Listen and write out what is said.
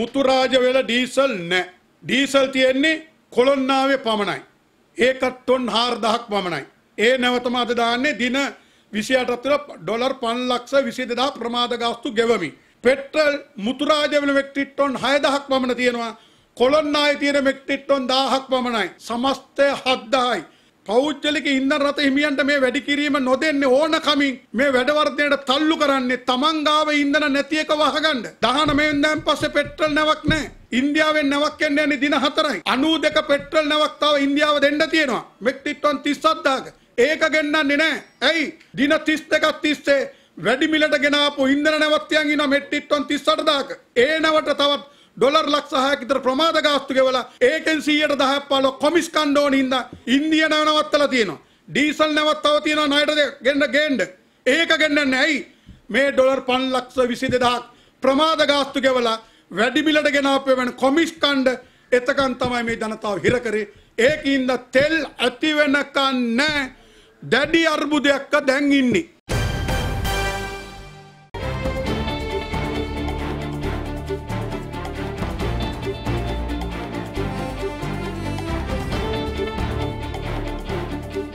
මුතුරාජවෙල diesel නෑ. Diesel තියෙන්නේ කොළොන්නාවේ පමණයි. ඒකත් ටොන් හාර්දහක් පමණයි. ඒ නැවතම අද දාන්නේ දින විසියටත්තුර ඩොලර් පන් ලක්ෂ විසි දෙදා ප්‍රමාද ගාස්තු ගෙවමි. පෙට්‍රල් මුතුරාජවල මෙක්ටිට්ටොන් හයදහක් පමණ තියෙනවා. කොළොන්නායි තියෙන මෙක්ටිට්ටොන් දාහක් පමණයි. සමස්තය හද්දායි. පෞද්ගලික ඉන්ධන රථ හිමියන්ට මේ වැඩි කිරීම නොදෙන්නේ ඕනකමින් මේ වැඩවර්ධනයට තල්ලු කරන්නේ තමන් ගාව ඉන්ධන නැති එක වහගන්න. දහන මෙන් දැන් පස්සේ පෙට්‍රල් නැවක් නැහැ. ඉන්දියාවෙන් නැවක් එන්නේ යන්නේ දින 4යි. 92 පෙට්‍රල් නැවක් තව ඉන්දියාව දෙන්න තියෙනවා. මෙට්‍රික් ටන් 37000ක. ඒක ගෙන්නන්නේ නැහැ. ඇයි? දින 32ක් තිස්සේ වැඩි මිලට ගෙනාපු ඉන්ධන නැවත්තියන් ඉන්න මෙට්‍රික් ටන් 38000ක. ඒ නැවට තවත් ඩොලර් ලක්ෂ 6ක් විතර ප්‍රමාද ගාස්තු ගෙවලා ඒකෙන් 110ක් 15 කොමිස් කණ්ඩෝන හින්දා ඉන්දිය නැවතලා තියෙනවා. ඩීසල් නැවතව තියෙනවා ණයට ගෙන්න ගේන්න. ඒක ගෙන්නන්නේ ඇයි? මේ ඩොලර් 5 ලක්ෂ 22000ක් ප්‍රමාද ගාස්තු ගෙවලා වැඩි මිලට ගෙනාපේ වෙන කොමිස් කණ්ඩ එතකන් තමයි මේ ජනතාව හිර කරේ. ඒකින්ද තෙල් ඇති වෙනකන් නැහැ. දැඩි අර්බුදයක්ක දැන් ඉන්නේ.